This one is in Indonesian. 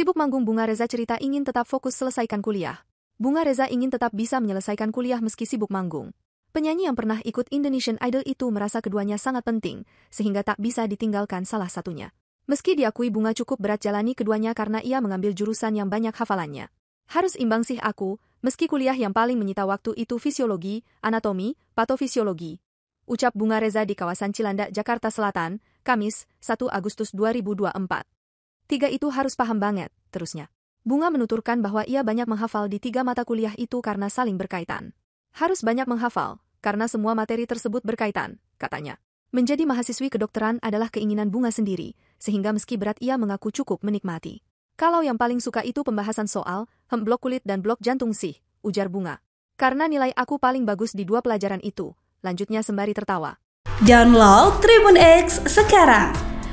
Sibuk manggung Bunga Reza cerita ingin tetap fokus selesaikan kuliah. Bunga Reza ingin tetap bisa menyelesaikan kuliah meski sibuk manggung. Penyanyi yang pernah ikut Indonesian Idol itu merasa keduanya sangat penting, sehingga tak bisa ditinggalkan salah satunya. Meski diakui Bunga cukup berat jalani keduanya karena ia mengambil jurusan yang banyak hafalannya. Harus imbang sih aku, meski kuliah yang paling menyita waktu itu fisiologi, anatomi, patofisiologi. Ucap Bunga Reza di kawasan Cilandak, Jakarta Selatan, Kamis, 1 Agustus 2024. Tiga itu harus paham banget, terusnya. Bunga menuturkan bahwa ia banyak menghafal di tiga mata kuliah itu karena saling berkaitan. Harus banyak menghafal, karena semua materi tersebut berkaitan, katanya. Menjadi mahasiswi kedokteran adalah keinginan bunga sendiri, sehingga meski berat ia mengaku cukup menikmati. Kalau yang paling suka itu pembahasan soal, hem blok kulit dan blok jantung sih, ujar bunga. Karena nilai aku paling bagus di dua pelajaran itu, lanjutnya sembari tertawa. Download Tribun X sekarang